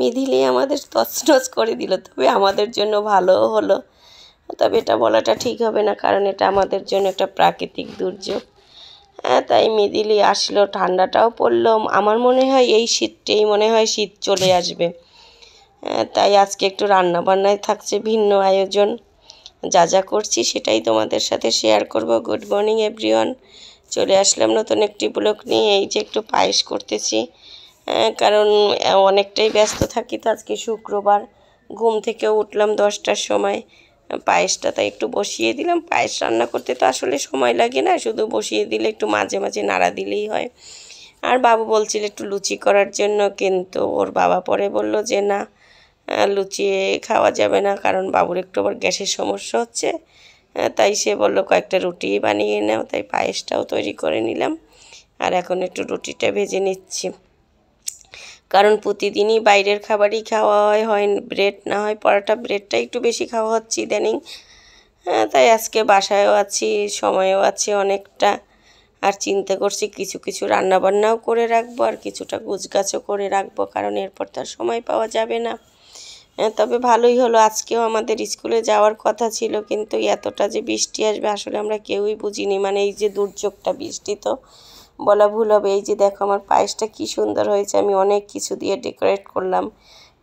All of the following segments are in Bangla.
মিধিলে আমাদের তছনছ করে দিল তবে আমাদের জন্য ভালো হলো তবে এটা বলাটা ঠিক হবে না কারণ এটা আমাদের জন্য একটা প্রাকৃতিক দুর্যোগ হ্যাঁ তাই মিদিলি আসলো ঠান্ডাটাও পড়লো আমার মনে হয় এই শীতটাই মনে হয় শীত চলে আসবে হ্যাঁ, তাই আজকে একটু রান্না বান্নায় থাকছে ভিন্ন আয়োজন যা যা করছি সেটাই তোমাদের সাথে শেয়ার করব গুড মর্নিং এভরিওয়ান চলে আসলাম নতুন একটি ব্লক নিয়ে এই যে একটু পায়েস করতেছি হ্যাঁ, কারণ অনেকটাই ব্যস্ত থাকি তো আজকে শুক্রবার ঘুম থেকে উঠলাম দশটার সময় পায়েসটা তাই একটু বসিয়ে দিলাম পায়েস রান্না করতে তো আসলে সময় লাগে না শুধু বসিয়ে দিলে একটু মাঝে মাঝে নাড়া দিলেই হয় আর বাবু বলছিল একটু লুচি করার জন্য কিন্তু ওর বাবা পরে বলল যে না লুচি খাওয়া যাবে না কারণ বাবুর একটু আবার গ্যাসের সমস্যা হচ্ছে তাই সে বলল কয়েকটা রুটি বানিয়ে নাও তাই পায়েসটাও তৈরি করে নিলাম আর এখন একটু রুটিটা ভেজে নিচ্ছি কারণ প্রতিদিনই বাইরের খাবারই খাওয়া হয় হয় ব্রেড না হয় পরাটা ব্রেডটা একটু বেশি খাওয়া হচ্ছে ইদানিং হ্যাঁ তাই আজকে বাসায়ও আছি সময়ও আছে অনেকটা আর চিন্তা করছি কিছু কিছু রান্নাবান্নাও করে রাখবো আর কিছুটা গুছগাছও করে রাখবো কারণ এরপর তো সময় পাওয়া যাবে না হ্যাঁ, তবে ভালোই হলো আজকেও আমাদের স্কুলে যাওয়ার কথা ছিল কিন্তু এতটা যে বৃষ্টি আসবে আসলে আমরা কেউই বুঝিনি মানে এই যে দুর্যোগটা বৃষ্টি তো বলা ভুল হবে এই যে দেখো আমার পায়েসটা কি সুন্দর হয়েছে আমি অনেক কিছু দিয়ে ডেকোরেট করলাম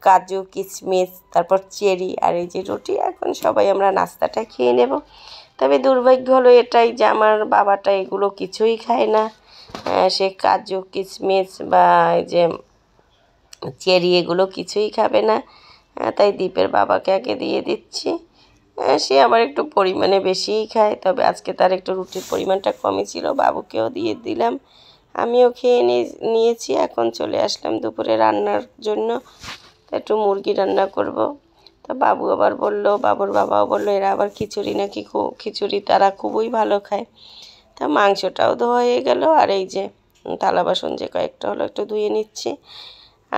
কাজু কিশমিশ তারপর চেরি আর এই যে রুটি এখন সবাই আমরা নাস্তাটা খেয়ে নেব তবে দুর্ভাগ্য হলো এটাই যে আমার বাবাটা এগুলো কিছুই খায় না হ্যাঁ, সে কাজু কিশমিশ বা এই যে চেরি এগুলো কিছুই খাবে না হ্যাঁ, তাই দ্বীপের বাবাকে আগে দিয়ে দিচ্ছি সে আবার একটু পরিমাণে বেশিই খায় তবে আজকে তার একটু রুটির পরিমাণটা কমই ছিল বাবুকেও দিয়ে দিলাম আমিও খেয়ে নিয়েছি এখন চলে আসলাম দুপুরে রান্নার জন্য একটু মুরগি রান্না করব। তা বাবু আবার বলল বাবুর বাবাও বলল এরা আবার খিচুড়ি নাকি খিচুড়ি তারা খুবই ভালো খায় তা মাংসটাও ধোয়া হয়ে গেল আর এই যে থালা বাসন যে কয়েকটা হলো একটু ধুয়ে নিচ্ছি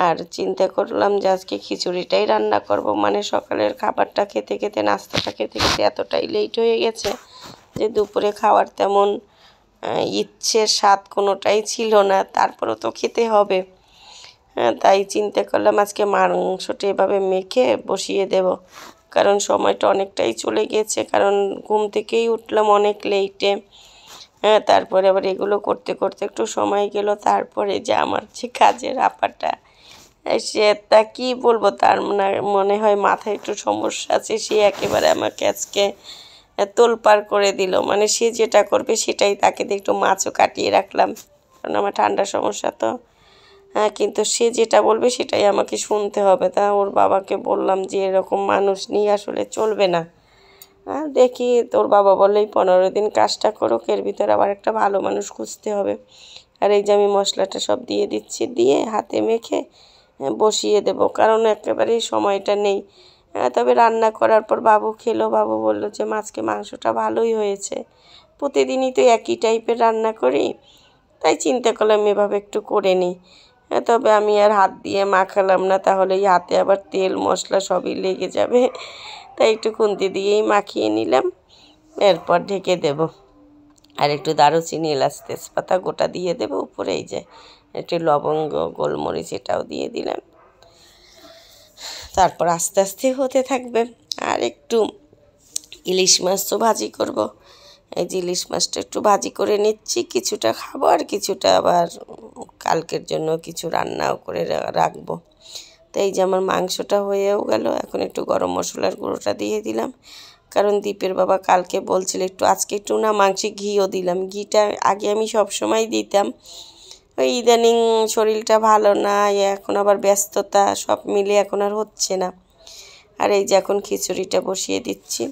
আর চিন্তা করলাম যে আজকে খিচুড়িটাই রান্না করব মানে সকালের খাবারটা খেতে খেতে নাস্তাটা খেতে খেতে এতটাই লেট হয়ে গেছে যে দুপুরে খাওয়ার তেমন ইচ্ছে স্বাদ কোনোটাই ছিল না তারপরও তো খেতে হবে হ্যাঁ, তাই চিন্তা করলাম আজকে মাংসটা এভাবে মেখে বসিয়ে দেব কারণ সময়টা অনেকটাই চলে গেছে কারণ ঘুম থেকেই উঠলাম অনেক লেটে হ্যাঁ তারপরে আবার এগুলো করতে করতে একটু সময় গেল তারপরে যে আমার যে কাজের আপাটা সে তা কী বলবো তার মনে হয় মাথায় একটু সমস্যা আছে সে একেবারে আমাকে আজকে তোলপার করে দিল মানে সে যেটা করবে সেটাই তাকে দিয়ে একটু মাছও কাটিয়ে রাখলাম কারণ আমার ঠান্ডা সমস্যা তো হ্যাঁ কিন্তু সে যেটা বলবে সেটাই আমাকে শুনতে হবে তা ওর বাবাকে বললাম যে এরকম মানুষ নিয়ে আসলে চলবে না হ্যাঁ দেখি তোর বাবা বললেই পনেরো দিন কাজটা করুক এর ভিতরে আবার একটা ভালো মানুষ খুঁজতে হবে আর এই যে আমি মশলাটা সব দিয়ে দিচ্ছি দিয়ে হাতে মেখে বসিয়ে দেব কারণ একেবারেই সময়টা নেই তবে রান্না করার পর বাবু খেলো বাবু বলল যে মাছকে মাংসটা ভালোই হয়েছে প্রতিদিনই তো একই টাইপের রান্না করি তাই চিন্তা করলাম এভাবে একটু করে নিই তবে আমি আর হাত দিয়ে মাখালাম না তাহলে হাতে আবার তেল মশলা সবই লেগে যাবে তাই একটু খুন্তি দিয়েই মাখিয়ে নিলাম এরপর ঢেকে দেব আর একটু দারুচিনি এলাচ তেজপাতা গোটা দিয়ে দেবো উপরেই যায় একটু লবঙ্গ গোলমরিচ এটাও দিয়ে দিলাম তারপর আস্তে আস্তে হতে থাকবে আর একটু ইলিশ মাছ তো ভাজি করব এই যে ইলিশ মাছটা একটু ভাজি করে নিচ্ছি কিছুটা খাবো আর কিছুটা আবার কালকের জন্য কিছু রান্নাও করে রাখবো তো এই যে আমার মাংসটা হয়েও গেল এখন একটু গরম মশলার গুঁড়োটা দিয়ে দিলাম কারণ দীপের বাবা কালকে বলছিল একটু আজকে একটু না মাংসে ঘিও দিলাম ঘিটা আগে আমি সব সময় দিতাম ওই ইদানিং শরীরটা ভালো না এখন আবার ব্যস্ততা সব মিলে এখন আর হচ্ছে না আর এই যে এখন খিচুড়িটা বসিয়ে দিচ্ছি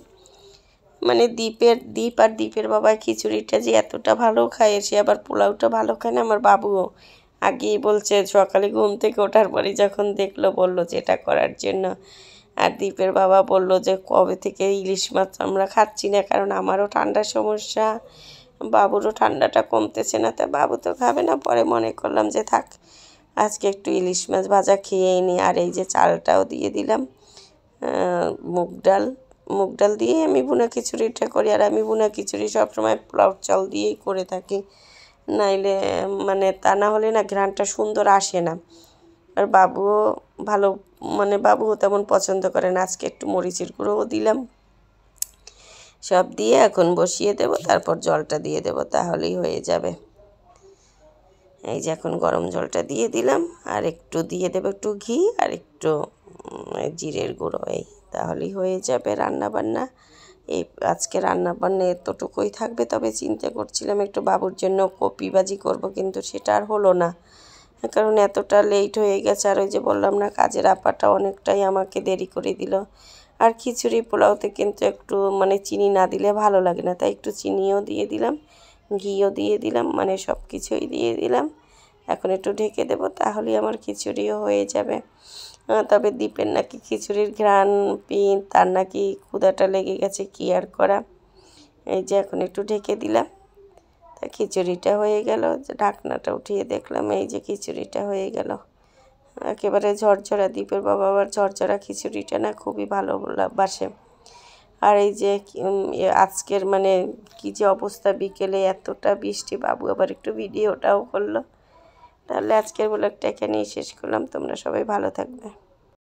মানে দ্বীপের দ্বীপ আর দ্বীপের বাবা খিচুড়িটা যে এতটা ভালো খায় সে আবার পোলাওটা ভালো খায় না আমার বাবুও আগে বলছে সকালে ঘুম থেকে ওঠার পরে যখন দেখলো বলল যে এটা করার জন্য আর দ্বীপের বাবা বলল যে কবে থেকে ইলিশ মাছ আমরা খাচ্ছি না কারণ আমারও ঠান্ডার সমস্যা বাবুরও ঠান্ডাটা কমতেছে না তা বাবু তো খাবে না পরে মনে করলাম যে থাক আজকে একটু ইলিশ মাছ ভাজা খেয়েই নি আর এই যে চালটাও দিয়ে দিলাম মুগ ডাল মুগ ডাল দিয়ে আমি বুনা খিচুড়িটা করি আর আমি বুনা খিচুড়ি সবসময় পোলাও চাল দিয়েই করে থাকি নাইলে মানে তা না হলে না ঘ্রাণটা সুন্দর আসে না আর বাবুও ভালো মানে বাবুও তেমন পছন্দ করেন আজকে একটু মরিচের গুঁড়োও দিলাম সব দিয়ে এখন বসিয়ে দেব তারপর জলটা দিয়ে দেব তাহলেই হয়ে যাবে এই যে এখন গরম জলটা দিয়ে দিলাম আর একটু দিয়ে দেবো একটু ঘি আর একটু জিরের গুঁড়ো এই তাহলেই হয়ে যাবে রান্না বান্না এই আজকে রান্না বান্না এতটুকুই থাকবে তবে চিন্তা করছিলাম একটু বাবুর জন্য কপি বাজি করব কিন্তু সেটা আর হলো না কারণ এতটা লেট হয়ে গেছে আর ওই যে বললাম না কাজের আপাটা অনেকটাই আমাকে দেরি করে দিল আর খিচুড়ি পোলাওতে কিন্তু একটু মানে চিনি না দিলে ভালো লাগে না তাই একটু চিনিও দিয়ে দিলাম ঘিও দিয়ে দিলাম মানে সব কিছুই দিয়ে দিলাম এখন একটু ঢেকে দেব তাহলে আমার খিচুড়িও হয়ে যাবে তবে দ্বীপের নাকি খিচুড়ির ঘ্রাণ পিন তার নাকি ক্ষুদাটা লেগে গেছে কি আর করা এই যে এখন একটু ঢেকে দিলাম তা খিচুড়িটা হয়ে গেল ঢাকনাটা উঠিয়ে দেখলাম এই যে খিচুড়িটা হয়ে গেল একেবারে ঝরঝরা দ্বীপের বাবা আবার ঝরঝরা খিচুড়িটা না খুবই ভালো বাসে আর এই যে আজকের মানে কি যে অবস্থা বিকেলে এতটা বৃষ্টি বাবু আবার একটু ভিডিওটাও করলো তাহলে আজকের ব্লগটা এখানেই শেষ করলাম তোমরা সবাই ভালো থাকবে